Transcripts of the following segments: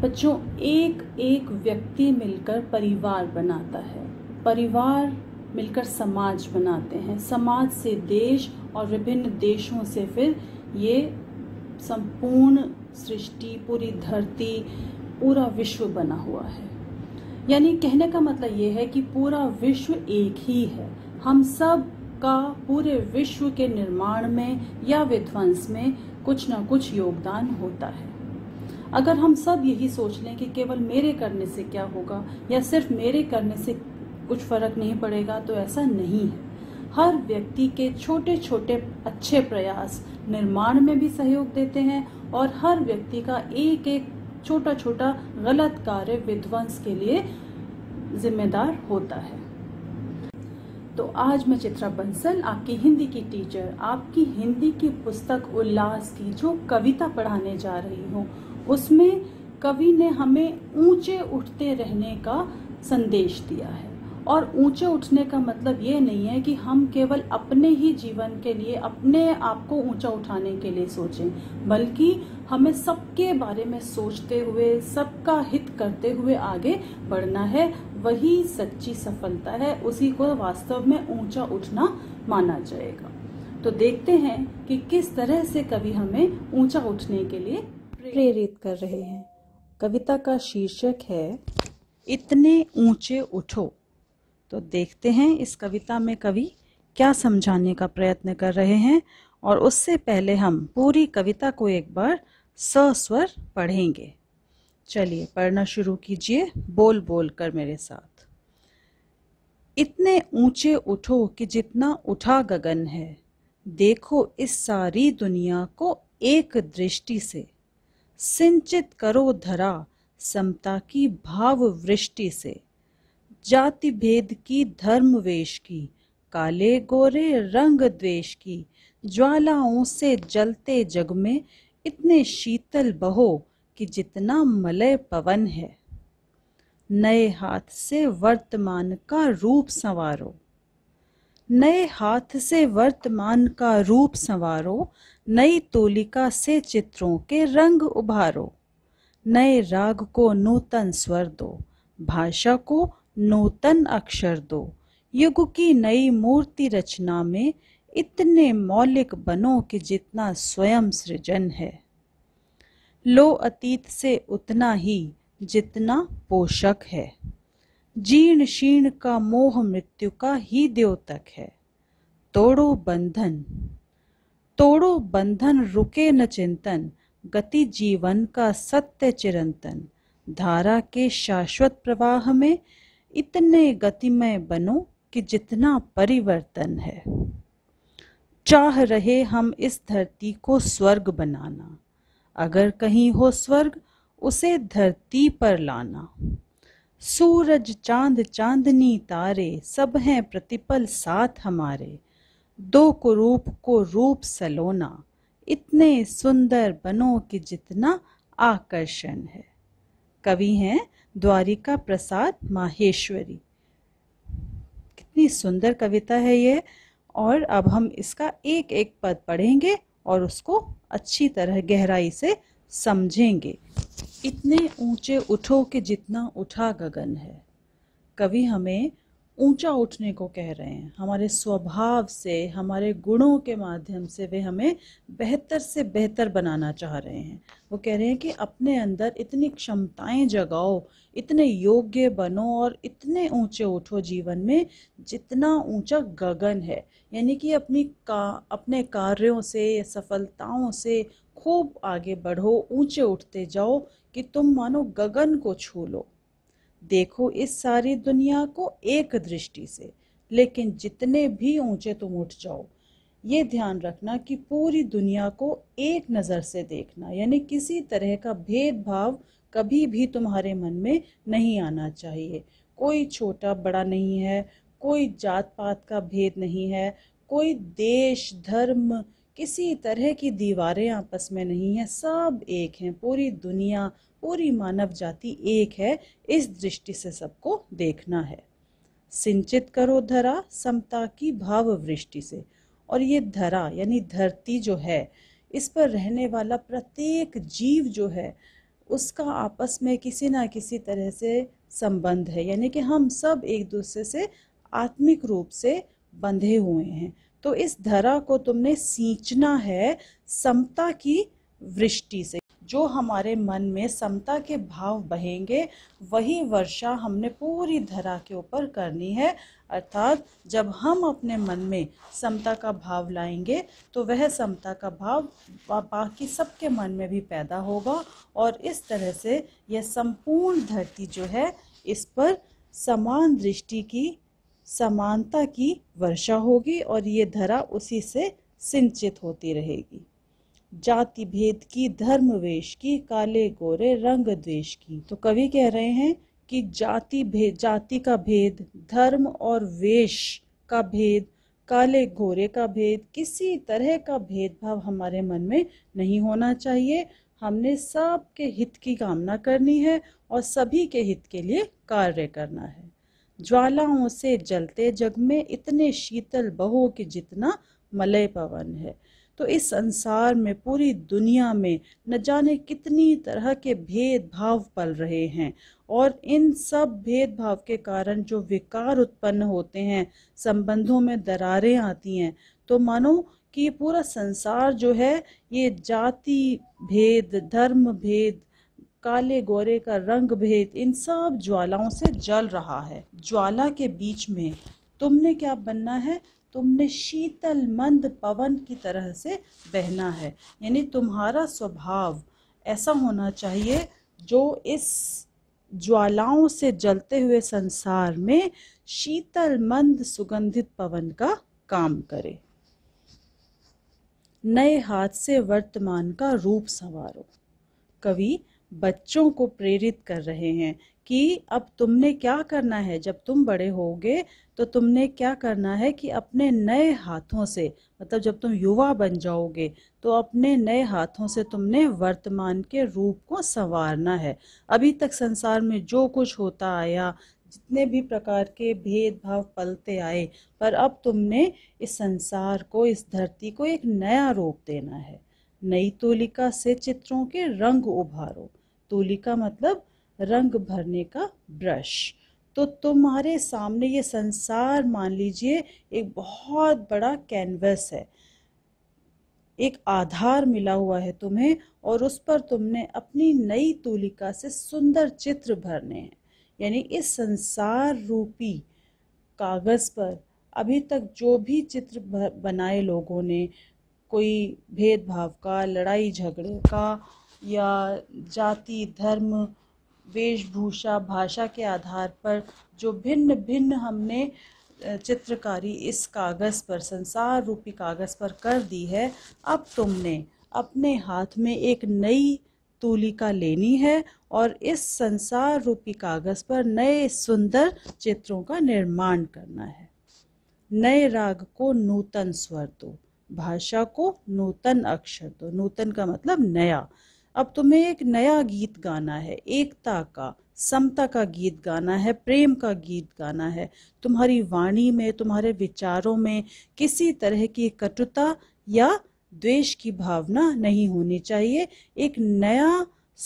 बच्चों एक एक व्यक्ति मिलकर परिवार बनाता है परिवार मिलकर समाज बनाते हैं समाज से देश और विभिन्न देशों से फिर ये संपूर्ण सृष्टि पूरी धरती पूरा विश्व बना हुआ है यानी कहने का मतलब ये है कि पूरा विश्व एक ही है हम सब का पूरे विश्व के निर्माण में या विध्वंस में कुछ ना कुछ योगदान होता है अगर हम सब यही सोच लें कि केवल मेरे करने से क्या होगा या सिर्फ मेरे करने से कुछ फर्क नहीं पड़ेगा तो ऐसा नहीं है हर व्यक्ति के छोटे छोटे अच्छे प्रयास निर्माण में भी सहयोग देते हैं और हर व्यक्ति का एक एक छोटा छोटा गलत कार्य विध्वंस के लिए जिम्मेदार होता है तो आज मैं चित्रा बंसल आपकी हिंदी की टीचर आपकी हिंदी की पुस्तक उल्लास की जो कविता पढ़ाने जा रही हूँ उसमें कवि ने हमें ऊंचे उठते रहने का संदेश दिया है और ऊंचे उठने का मतलब ये नहीं है कि हम केवल अपने ही जीवन के लिए अपने आप को ऊंचा उठाने के लिए सोचें बल्कि हमें सबके बारे में सोचते हुए सबका हित करते हुए आगे बढ़ना है वही सच्ची सफलता है उसी को वास्तव में ऊंचा उठना माना जाएगा तो देखते हैं कि किस तरह से कवि हमें ऊंचा उठने के लिए प्रेरित कर रहे हैं कविता का शीर्षक है इतने ऊंचे उठो तो देखते हैं इस कविता में कवि क्या समझाने का प्रयत्न कर रहे हैं और उससे पहले हम पूरी कविता को एक बार सस्वर पढ़ेंगे चलिए पढ़ना शुरू कीजिए बोल बोल कर मेरे साथ इतने ऊंचे उठो कि जितना उठा गगन है देखो इस सारी दुनिया को एक दृष्टि से सिंचित करो धरा समता की भाव वृष्टि से जाति भेद की धर्म वेश की काले गोरे रंग द्वेष की ज्वालाओं से जलते जग में इतने शीतल बहो कि जितना मलय पवन है नए हाथ से वर्तमान का रूप संवारो नए हाथ से वर्तमान का रूप संवारो नई तोलिका से चित्रों के रंग उभारो नए राग को नूतन स्वर दो भाषा को नूतन अक्षर दो युग की नई मूर्ति रचना में इतने मौलिक बनो कि जितना स्वयं सृजन है लो अतीत से उतना ही जितना पोषक है जीर्ण शीर्ण का मोह मृत्यु का ही द्योतक है तोड़ो बंधन तोड़ो बंधन रुके न चिंतन गति जीवन का सत्य चिरंतन धारा के शाश्वत प्रवाह में इतने गतिमय बनो कि जितना परिवर्तन है चाह रहे हम इस धरती को स्वर्ग बनाना अगर कहीं हो स्वर्ग उसे धरती पर लाना सूरज चांद चांदनी तारे सब हैं प्रतिपल साथ हमारे दो कुरूप को रूप सलोना इतने सुंदर बनो कि जितना आकर्षण है कवि हैं द्वारिका प्रसाद माहेश्वरी कितनी सुंदर कविता है ये और अब हम इसका एक एक पद पढ़ेंगे और उसको अच्छी तरह गहराई से समझेंगे इतने ऊंचे उठो कि जितना उठा गगन है कवि हमें ऊंचा उठने को कह रहे हैं हमारे स्वभाव से हमारे गुणों के माध्यम से वे हमें बेहतर से बेहतर बनाना चाह रहे हैं वो कह रहे हैं कि अपने अंदर इतनी क्षमताएं जगाओ इतने योग्य बनो और इतने ऊंचे उठो जीवन में जितना ऊंचा गगन है यानी कि अपनी का अपने कार्यों से सफलताओं से खूब आगे बढ़ो ऊंचे उठते जाओ कि तुम मानो गगन को छू लो देखो इस सारी दुनिया को एक दृष्टि से लेकिन जितने भी ऊंचे तुम उठ जाओ ये ध्यान रखना कि पूरी दुनिया को एक नज़र से देखना यानी किसी तरह का भेदभाव कभी भी तुम्हारे मन में नहीं आना चाहिए कोई छोटा बड़ा नहीं है कोई जात पात का भेद नहीं है कोई देश धर्म किसी तरह की दीवारें आपस में नहीं हैं सब एक हैं पूरी दुनिया पूरी मानव जाति एक है इस दृष्टि से सबको देखना है सिंचित करो धरा समता की भाव वृष्टि से और ये धरा यानी धरती जो है इस पर रहने वाला प्रत्येक जीव जो है उसका आपस में किसी ना किसी तरह से संबंध है यानी कि हम सब एक दूसरे से आत्मिक रूप से बंधे हुए हैं तो इस धरा को तुमने सींचना है समता की वृष्टि से जो हमारे मन में समता के भाव बहेंगे वही वर्षा हमने पूरी धरा के ऊपर करनी है अर्थात जब हम अपने मन में समता का भाव लाएंगे तो वह समता का भाव बाकी सबके मन में भी पैदा होगा और इस तरह से यह संपूर्ण धरती जो है इस पर समान दृष्टि की समानता की वर्षा होगी और ये धरा उसी से सिंचित होती रहेगी जाति भेद की धर्म वेश की काले गोरे रंग द्वेश की तो कवि कह रहे हैं कि जाति भेद जाति का भेद धर्म और वेश का भेद काले गोरे का भेद किसी तरह का भेदभाव हमारे मन में नहीं होना चाहिए हमने सब के हित की कामना करनी है और सभी के हित के लिए कार्य करना है ज्वालाओं से जलते जग में इतने शीतल बहो कि जितना मलय पवन है तो इस संसार में पूरी दुनिया में न जाने कितनी तरह के भेदभाव पल रहे हैं और इन सब भेदभाव के कारण जो विकार उत्पन्न होते हैं संबंधों में दरारें आती हैं तो मानो कि ये पूरा संसार जो है ये जाति भेद धर्म भेद काले गोरे का रंग भेद इन सब ज्वालाओं से जल रहा है ज्वाला के बीच में तुमने क्या बनना है तुमने शीतल मंद पवन की तरह से बहना है यानी तुम्हारा स्वभाव ऐसा होना चाहिए जो इस ज्वालाओं से जलते हुए संसार में शीतल मंद सुगंधित पवन का काम करे नए हाथ से वर्तमान का रूप संवारो कवि बच्चों को प्रेरित कर रहे हैं कि अब तुमने क्या करना है जब तुम बड़े होगे तो तुमने क्या करना है कि अपने नए हाथों से मतलब जब तुम युवा बन जाओगे तो अपने नए हाथों से तुमने वर्तमान के रूप को संवारना है अभी तक संसार में जो कुछ होता आया जितने भी प्रकार के भेदभाव पलते आए पर अब तुमने इस संसार को इस धरती को एक नया रूप देना है नई तोलिका से चित्रों के रंग उभारो तोलिका मतलब रंग भरने का ब्रश तो तुम्हारे सामने ये संसार मान लीजिए एक बहुत बड़ा कैनवस है एक आधार मिला हुआ है तुम्हें और उस पर तुमने अपनी नई तुलिका से सुंदर चित्र भरने हैं यानी इस संसार रूपी कागज़ पर अभी तक जो भी चित्र बनाए लोगों ने कोई भेदभाव का लड़ाई झगड़े का या जाति धर्म वेशभूषा भाषा के आधार पर जो भिन्न भिन्न हमने चित्रकारी इस कागज़ पर संसार रूपी कागज़ पर कर दी है अब तुमने अपने हाथ में एक नई तूलिका लेनी है और इस संसार रूपी कागज़ पर नए सुंदर चित्रों का निर्माण करना है नए राग को नूतन स्वर दो भाषा को नूतन अक्षर दो नूतन का मतलब नया अब तुम्हें एक नया गीत गाना है एकता का समता का गीत गाना है प्रेम का गीत गाना है तुम्हारी वाणी में तुम्हारे विचारों में किसी तरह की कटुता या द्वेष की भावना नहीं होनी चाहिए एक नया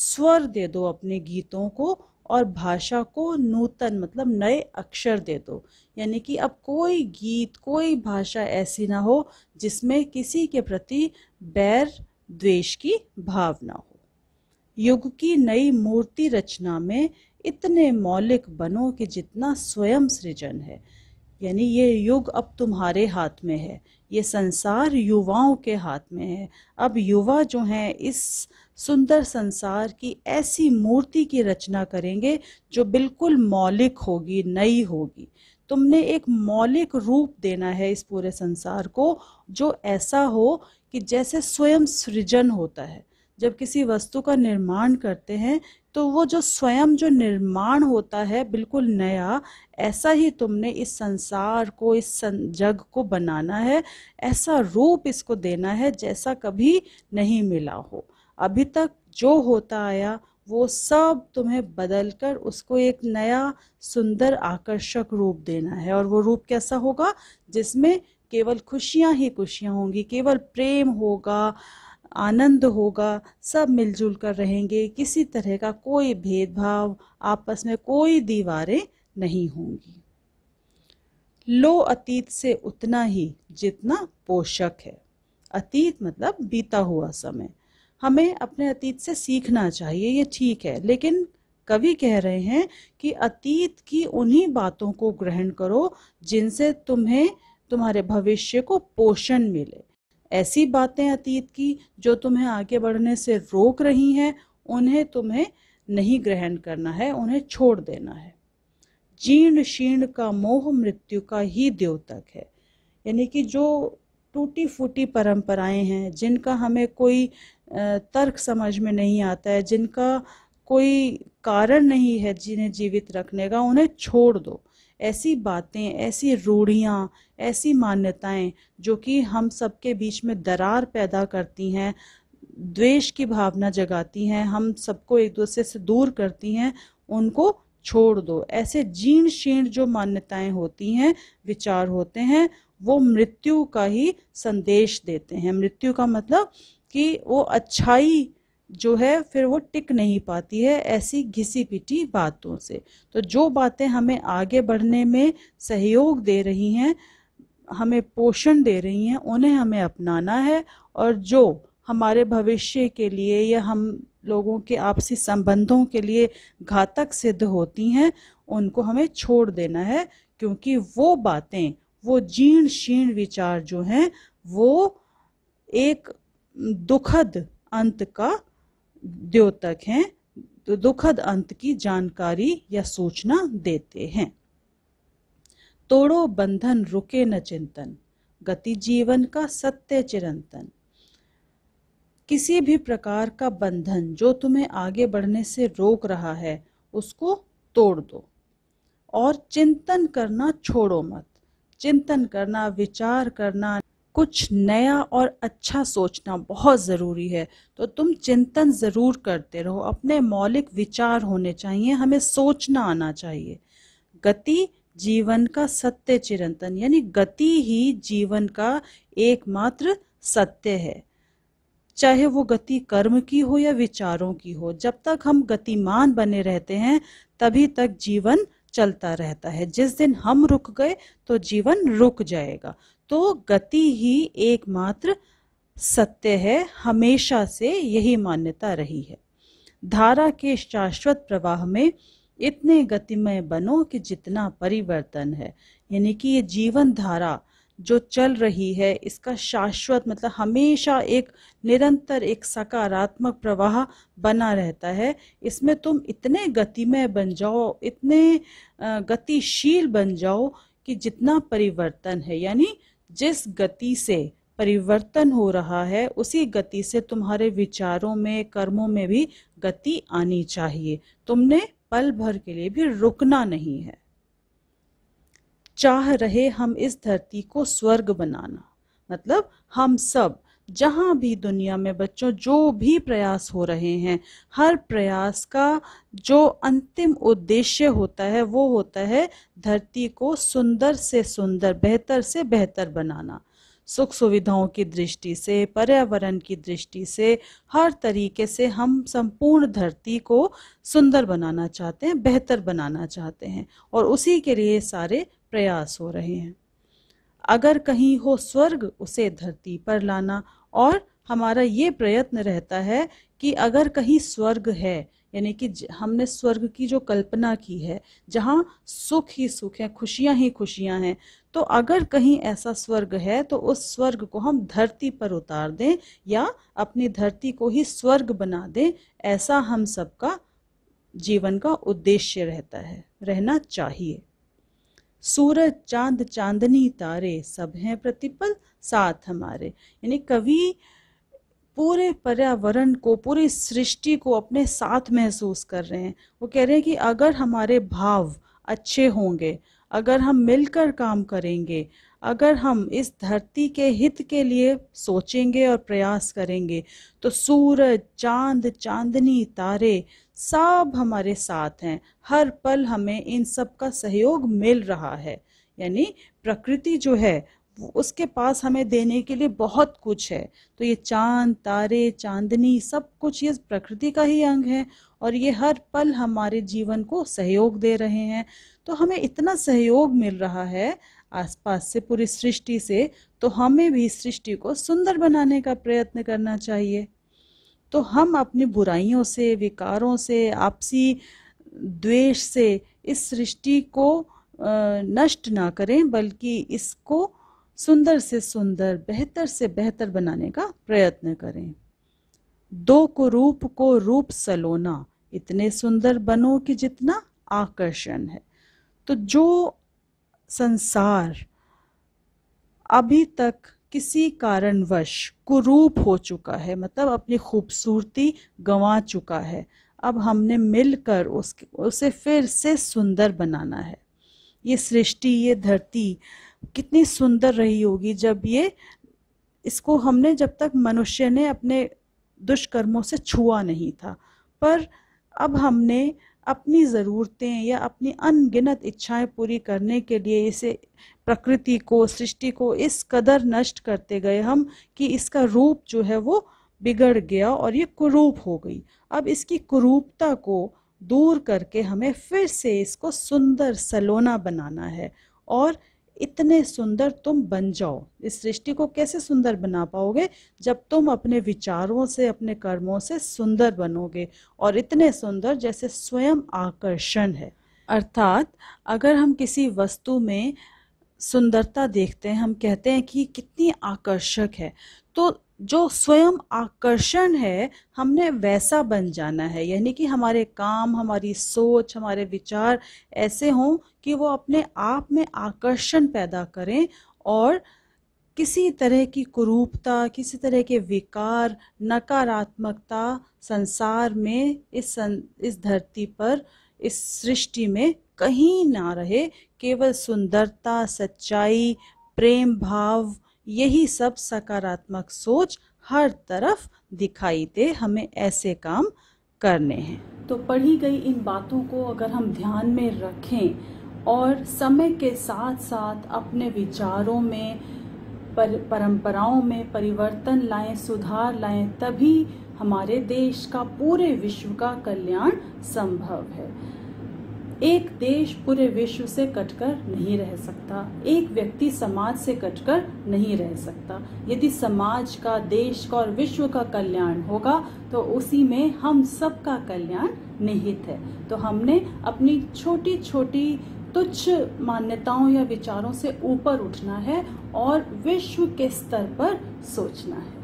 स्वर दे दो अपने गीतों को और भाषा को नूतन मतलब नए अक्षर दे दो यानी कि अब कोई गीत कोई भाषा ऐसी ना हो जिसमें किसी के प्रति बैर द्वेष की भावना हो युग की नई मूर्ति रचना में इतने मौलिक बनो कि जितना स्वयं सृजन है यानी ये युग अब तुम्हारे हाथ में है ये संसार युवाओं के हाथ में है अब युवा जो हैं इस सुंदर संसार की ऐसी मूर्ति की रचना करेंगे जो बिल्कुल मौलिक होगी नई होगी तुमने एक मौलिक रूप देना है इस पूरे संसार को जो ऐसा हो कि जैसे स्वयं सृजन होता है जब किसी वस्तु का निर्माण करते हैं तो वो जो स्वयं जो निर्माण होता है बिल्कुल नया ऐसा ही तुमने इस संसार को इस जग को बनाना है ऐसा रूप इसको देना है जैसा कभी नहीं मिला हो अभी तक जो होता आया वो सब तुम्हें बदल कर उसको एक नया सुंदर आकर्षक रूप देना है और वो रूप कैसा होगा जिसमें केवल खुशियाँ ही खुशियाँ होंगी केवल प्रेम होगा आनंद होगा सब मिलजुल कर रहेंगे किसी तरह का कोई भेदभाव आपस में कोई दीवारें नहीं होंगी लो अतीत से उतना ही जितना पोषक है अतीत मतलब बीता हुआ समय हमें अपने अतीत से सीखना चाहिए ये ठीक है लेकिन कवि कह रहे हैं कि अतीत की उन्हीं बातों को ग्रहण करो जिनसे तुम्हें तुम्हारे भविष्य को पोषण मिले ऐसी बातें अतीत की जो तुम्हें आगे बढ़ने से रोक रही हैं उन्हें तुम्हें नहीं ग्रहण करना है उन्हें छोड़ देना है जीर्ण शीर्ण का मोह मृत्यु का ही द्योतक है यानी कि जो टूटी फूटी परंपराएं हैं जिनका हमें कोई तर्क समझ में नहीं आता है जिनका कोई कारण नहीं है जिन्हें जीवित रखने का उन्हें छोड़ दो ऐसी बातें ऐसी रूढ़ियाँ ऐसी मान्यताएं जो कि हम सबके बीच में दरार पैदा करती हैं द्वेष की भावना जगाती हैं हम सबको एक दूसरे से दूर करती हैं उनको छोड़ दो ऐसे जीर्ण शीर्ण जो मान्यताएं होती हैं विचार होते हैं वो मृत्यु का ही संदेश देते हैं मृत्यु का मतलब कि वो अच्छाई जो है फिर वो टिक नहीं पाती है ऐसी घिसी पिटी बातों से तो जो बातें हमें आगे बढ़ने में सहयोग दे रही हैं हमें पोषण दे रही हैं उन्हें हमें अपनाना है और जो हमारे भविष्य के लिए या हम लोगों के आपसी संबंधों के लिए घातक सिद्ध होती हैं उनको हमें छोड़ देना है क्योंकि वो बातें वो जीर्ण शीर्ण विचार जो हैं वो एक दुखद अंत का द्योतक हैं तो दुखद अंत की जानकारी या सूचना देते हैं तोड़ो बंधन रुके न चिंतन गति जीवन का सत्य चिरंतन किसी भी प्रकार का बंधन जो तुम्हें आगे बढ़ने से रोक रहा है उसको तोड़ दो और चिंतन करना छोड़ो मत चिंतन करना विचार करना कुछ नया और अच्छा सोचना बहुत ज़रूरी है तो तुम चिंतन ज़रूर करते रहो अपने मौलिक विचार होने चाहिए हमें सोचना आना चाहिए गति जीवन का सत्य चिरंतन यानी गति ही जीवन का एकमात्र सत्य है चाहे वो गति कर्म की हो या विचारों की हो जब तक हम गतिमान बने रहते हैं तभी तक जीवन चलता रहता है जिस दिन हम रुक गए तो जीवन रुक जाएगा तो गति ही एकमात्र सत्य है हमेशा से यही मान्यता रही है धारा के शाश्वत प्रवाह में इतने गतिमय बनो कि जितना परिवर्तन है यानी कि ये जीवन धारा जो चल रही है इसका शाश्वत मतलब हमेशा एक निरंतर एक सकारात्मक प्रवाह बना रहता है इसमें तुम इतने गतिमय बन जाओ इतने गतिशील बन जाओ कि जितना परिवर्तन है यानी जिस गति से परिवर्तन हो रहा है उसी गति से तुम्हारे विचारों में कर्मों में भी गति आनी चाहिए तुमने पल भर के लिए भी रुकना नहीं है चाह रहे हम इस धरती को स्वर्ग बनाना मतलब हम सब जहाँ भी दुनिया में बच्चों जो भी प्रयास हो रहे हैं हर प्रयास का जो अंतिम उद्देश्य होता है वो होता है धरती को सुंदर से सुंदर बेहतर से बेहतर बनाना सुख सुविधाओं की दृष्टि से पर्यावरण की दृष्टि से हर तरीके से हम संपूर्ण धरती को सुंदर बनाना चाहते हैं बेहतर बनाना चाहते हैं और उसी के लिए सारे प्रयास हो रहे हैं अगर कहीं हो स्वर्ग उसे धरती पर लाना और हमारा ये प्रयत्न रहता है कि अगर कहीं स्वर्ग है यानी कि हमने स्वर्ग की जो कल्पना की है जहाँ सुख ही सुख है खुशियाँ ही खुशियाँ हैं तो अगर कहीं ऐसा स्वर्ग है तो उस स्वर्ग को हम धरती पर उतार दें या अपनी धरती को ही स्वर्ग बना दें ऐसा हम सबका जीवन का उद्देश्य रहता है रहना चाहिए सूरज चांद चांदनी तारे सब हैं प्रतिपल साथ हमारे यानी कवि पूरे पर्यावरण को पूरी सृष्टि को अपने साथ महसूस कर रहे हैं वो कह रहे हैं कि अगर हमारे भाव अच्छे होंगे अगर हम मिलकर काम करेंगे अगर हम इस धरती के हित के लिए सोचेंगे और प्रयास करेंगे तो सूरज चांद चांदनी तारे सब हमारे साथ हैं हर पल हमें इन सब का सहयोग मिल रहा है यानी प्रकृति जो है उसके पास हमें देने के लिए बहुत कुछ है तो ये चांद तारे चांदनी सब कुछ ये प्रकृति का ही अंग है और ये हर पल हमारे जीवन को सहयोग दे रहे हैं तो हमें इतना सहयोग मिल रहा है आसपास से पूरी सृष्टि से तो हमें भी सृष्टि को सुंदर बनाने का प्रयत्न करना चाहिए तो हम अपनी बुराइयों से विकारों से आपसी द्वेष से इस सृष्टि को नष्ट ना करें बल्कि इसको सुंदर से सुंदर बेहतर से बेहतर बनाने का प्रयत्न करें दो को रूप को रूप सलोना इतने सुंदर बनो कि जितना आकर्षण है तो जो संसार अभी तक किसी कारणवश कुरूप हो चुका है मतलब अपनी खूबसूरती गंवा चुका है अब हमने मिलकर उसके उसे फिर से सुंदर बनाना है ये सृष्टि ये धरती कितनी सुंदर रही होगी जब ये इसको हमने जब तक मनुष्य ने अपने दुष्कर्मों से छुआ नहीं था पर अब हमने अपनी ज़रूरतें या अपनी अनगिनत इच्छाएं पूरी करने के लिए इसे प्रकृति को सृष्टि को इस कदर नष्ट करते गए हम कि इसका रूप जो है वो बिगड़ गया और ये कुरूप हो गई अब इसकी कुरूपता को दूर करके हमें फिर से इसको सुंदर सलोना बनाना है और इतने सुंदर तुम बन जाओ इस सृष्टि को कैसे सुंदर बना पाओगे जब तुम अपने विचारों से अपने कर्मों से सुंदर बनोगे और इतने सुंदर जैसे स्वयं आकर्षण है अर्थात अगर हम किसी वस्तु में सुंदरता देखते हैं हम कहते हैं कि कितनी आकर्षक है तो जो स्वयं आकर्षण है हमने वैसा बन जाना है यानी कि हमारे काम हमारी सोच हमारे विचार ऐसे हों कि वो अपने आप में आकर्षण पैदा करें और किसी तरह की कुरूपता किसी तरह के विकार नकारात्मकता संसार में इस सं, इस धरती पर इस सृष्टि में कहीं ना रहे केवल सुंदरता सच्चाई प्रेम भाव यही सब सकारात्मक सोच हर तरफ दिखाई दे हमें ऐसे काम करने हैं तो पढ़ी गई इन बातों को अगर हम ध्यान में रखें और समय के साथ साथ अपने विचारों में पर, परंपराओं में परिवर्तन लाएं सुधार लाएं तभी हमारे देश का पूरे विश्व का कल्याण संभव है एक देश पूरे विश्व से कटकर नहीं रह सकता एक व्यक्ति समाज से कटकर नहीं रह सकता यदि समाज का देश का और विश्व का कल्याण होगा तो उसी में हम सबका कल्याण निहित है तो हमने अपनी छोटी छोटी तुच्छ मान्यताओं या विचारों से ऊपर उठना है और विश्व के स्तर पर सोचना है